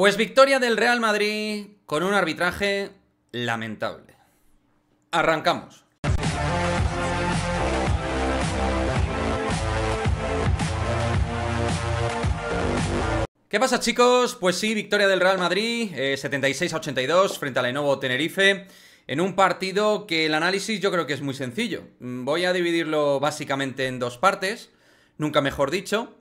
Pues victoria del Real Madrid con un arbitraje lamentable. Arrancamos. ¿Qué pasa chicos? Pues sí, victoria del Real Madrid, 76 eh, 82 frente al Lenovo Tenerife, en un partido que el análisis yo creo que es muy sencillo. Mm, voy a dividirlo básicamente en dos partes, nunca mejor dicho.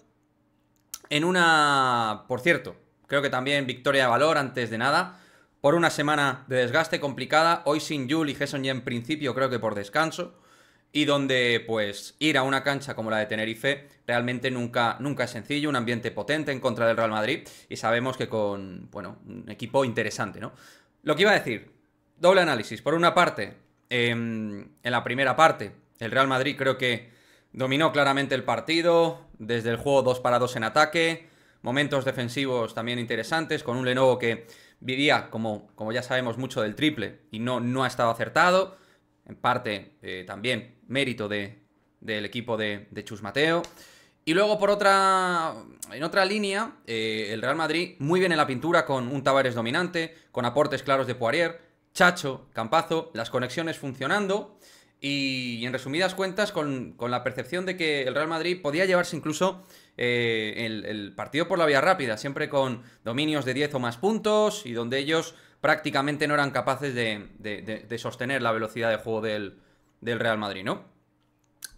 En una, por cierto, Creo que también victoria de valor antes de nada. Por una semana de desgaste complicada, hoy sin Jul y Gerson ya en principio creo que por descanso. Y donde pues ir a una cancha como la de Tenerife realmente nunca, nunca es sencillo, un ambiente potente en contra del Real Madrid y sabemos que con, bueno, un equipo interesante, ¿no? Lo que iba a decir, doble análisis. Por una parte, em, en la primera parte, el Real Madrid creo que dominó claramente el partido, desde el juego 2 para 2 en ataque, momentos defensivos también interesantes, con un Lenovo que vivía, como, como ya sabemos, mucho del triple y no, no ha estado acertado. En parte eh, también mérito de, del equipo de, Chus Mateo. Y luego por otra, en otra línea, eh, el Real Madrid muy bien en la pintura con un Tavares dominante, con aportes claros de Poirier, Chacho, Campazo, las conexiones funcionando y, en resumidas cuentas con, con, la percepción de que el Real Madrid podía llevarse incluso eh, el, partido por la vía rápida, siempre con dominios de 10 o más puntos y donde ellos prácticamente no eran capaces de, sostener la velocidad de juego del, Real Madrid, ¿no?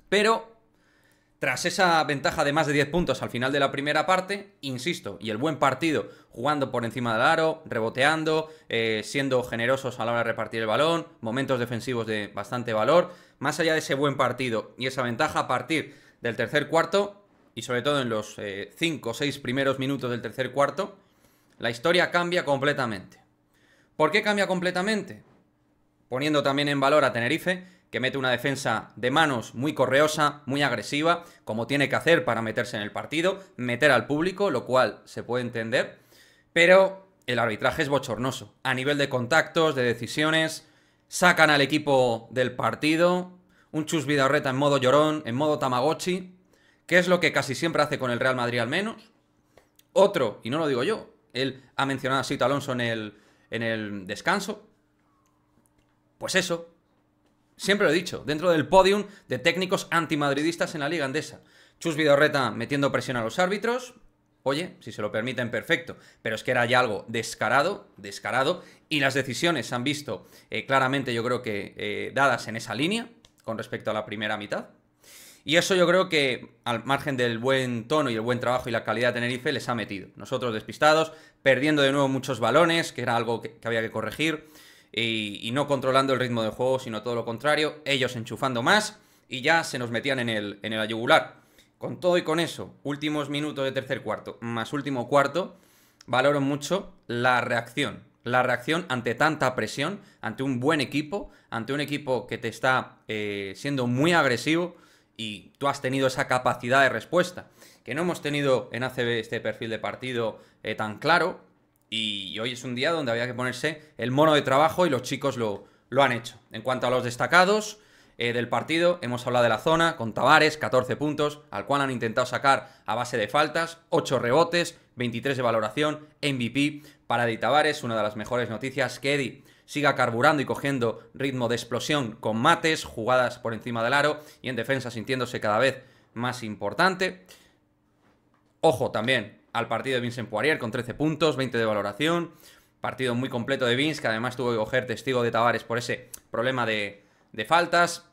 Pero, tras esa ventaja de más de 10 puntos al final de la primera parte, insisto, y el buen partido, jugando por encima del aro, reboteando, eh, siendo generosos a la hora de repartir el balón, momentos defensivos de bastante valor, más allá de ese buen partido y esa ventaja a partir del tercer cuarto, y sobre todo en los 5 eh, o 6 primeros minutos del tercer cuarto, la historia cambia completamente. ¿Por qué cambia completamente? Poniendo también en valor a Tenerife, que mete una defensa de manos muy correosa, muy agresiva, como tiene que hacer para meterse en el partido, meter al público, lo cual se puede entender, pero el arbitraje es bochornoso. A nivel de contactos, de decisiones, sacan al equipo del partido, un Chus Vidarreta en modo llorón, en modo Tamagotchi, que es lo que casi siempre hace con el Real Madrid al menos. Otro, y no lo digo yo, él ha mencionado a Sito Alonso en el, en el descanso. Pues eso, siempre lo he dicho, dentro del podium de técnicos antimadridistas en la Liga Andesa. Chus Vidorreta metiendo presión a los árbitros, Oye, si se lo permiten, perfecto. Pero es que era ya algo descarado, descarado. Y las decisiones se han visto eh, claramente, yo creo que eh, dadas en esa línea con respecto a la primera mitad. Y eso yo creo que, al margen del buen tono y el buen trabajo y la calidad de Tenerife, les ha metido. Nosotros despistados, perdiendo de nuevo muchos balones, que era algo que, había que corregir, y, no controlando el ritmo de juego, sino todo lo contrario, ellos enchufando más y ya se nos metían en el, en el ayugular. Con todo y con eso, últimos minutos de tercer cuarto, más último cuarto, valoro mucho la reacción. La reacción ante tanta presión, ante un buen equipo, ante un equipo que te está eh, siendo muy agresivo y tú has tenido esa capacidad de respuesta, que no hemos tenido en ACB este perfil de partido eh, tan claro, y hoy es un día donde había que ponerse el mono de trabajo y los chicos lo, lo han hecho. En cuanto a los destacados eh, del partido, hemos hablado de la zona, con Tavares, 14 puntos, al cual han intentado sacar a base de faltas, 8 rebotes, 23 de valoración, MVP para Eddie Tavares, una de las mejores noticias que siga carburando y cogiendo ritmo de explosión con mates, jugadas por encima del aro y en defensa sintiéndose cada vez más importante. Ojo también al partido de Vincent Poirier con 13 puntos, 20 de valoración. Partido muy completo de Vince, que además tuvo que coger testigo de Tavares por ese problema de, de faltas.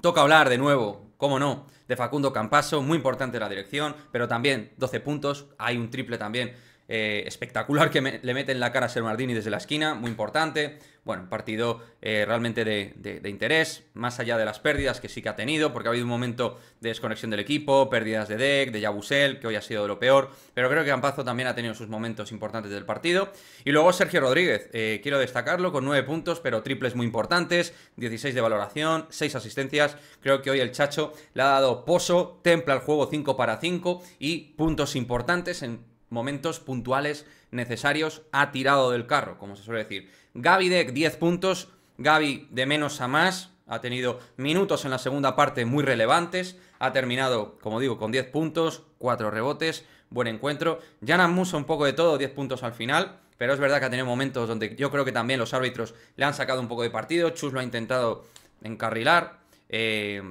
Toca hablar de nuevo, cómo no, de Facundo Campaso, muy importante la dirección, pero también 12 puntos. Hay un triple también eh, espectacular que le mete en la cara a Sermardini desde la esquina, muy importante. Bueno, partido eh, realmente de, interés, más allá de las pérdidas que sí que ha tenido, porque ha habido un momento de desconexión del equipo, pérdidas de Deck, de Yabusel, que hoy ha sido de lo peor, pero creo que Campazo también ha tenido sus momentos importantes del partido. Y luego Sergio Rodríguez, eh, quiero destacarlo, con 9 puntos, pero triples muy importantes, 16 de valoración, 6 asistencias. Creo que hoy el Chacho le ha dado pozo, templa el juego 5 para 5 y puntos importantes en momentos puntuales necesarios ha tirado del carro, como se suele decir. Gaby Deck, 10 puntos. Gaby de menos a más. Ha tenido minutos en la segunda parte muy relevantes. Ha terminado, como digo, con 10 puntos, 4 rebotes. Buen encuentro. Janan Musa un poco de todo, 10 puntos al final. Pero es verdad que ha tenido momentos donde yo creo que también los árbitros le han sacado un poco de partido. Chus lo ha intentado encarrilar. Eh,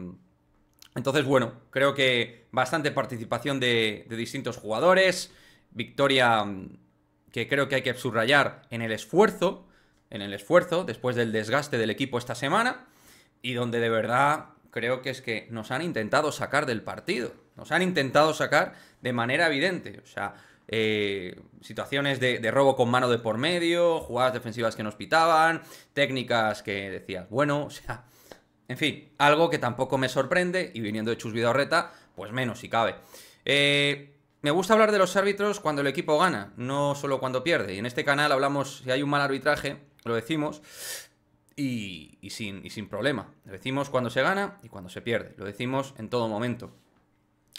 entonces, bueno, creo que bastante participación de, de distintos jugadores victoria mm, que creo que hay que subrayar en el esfuerzo, en el esfuerzo después del desgaste del equipo esta semana y donde de verdad creo que es que nos han intentado sacar del partido, nos han intentado sacar de manera evidente, o sea, eh, situaciones de, robo con mano de por medio, jugadas defensivas que nos pitaban, técnicas que decías, bueno, o sea, en fin, algo que tampoco me sorprende y viniendo de Chus Vidorreta, pues menos si cabe. Eh, me gusta hablar de los árbitros cuando el equipo gana, no solo cuando pierde. Y en este canal hablamos, si hay un mal arbitraje, lo decimos, y, sin, sin problema. Lo decimos cuando se gana y cuando se pierde. Lo decimos en todo momento.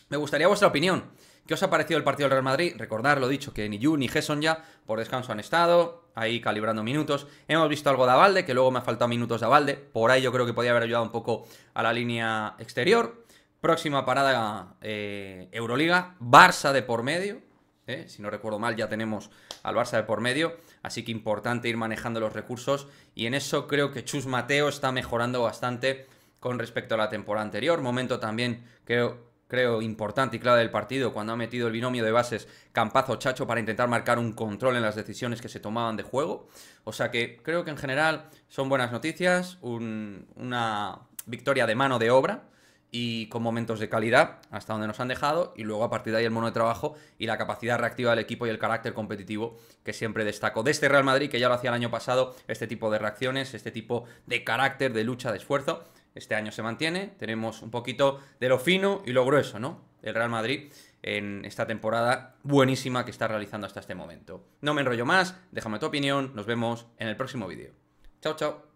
Me gustaría vuestra opinión. ¿Qué os ha parecido el partido del Real Madrid? Recordar lo dicho, que ni Yu ni Gesson ya por descanso han estado, ahí calibrando minutos. Hemos visto algo de Avalde, que luego me ha faltado minutos de Avalde. Por ahí yo creo que podía haber ayudado un poco a la línea exterior. Próxima parada eh, Euroliga, Barça de por medio. Eh, si no recuerdo mal, ya tenemos al Barça de por medio. Así que importante ir manejando los recursos. Y en eso creo que Chus Mateo está mejorando bastante con respecto a la temporada anterior. Momento también, creo, creo importante y clave del partido, cuando ha metido el binomio de bases Campazo-Chacho para intentar marcar un control en las decisiones que se tomaban de juego. O sea que creo que en general son buenas noticias, una victoria de mano de obra y con momentos de calidad hasta donde nos han dejado y luego a partir de ahí el mono de trabajo y la capacidad reactiva del equipo y el carácter competitivo que siempre destaco. De este Real Madrid que ya lo hacía el año pasado, este tipo de reacciones, este tipo de carácter, de lucha, de esfuerzo, este año se mantiene. Tenemos un poquito de lo fino y lo grueso, ¿no? El Real Madrid en esta temporada buenísima que está realizando hasta este momento. No me enrollo más, déjame tu opinión, nos vemos en el próximo vídeo. Chao, chao.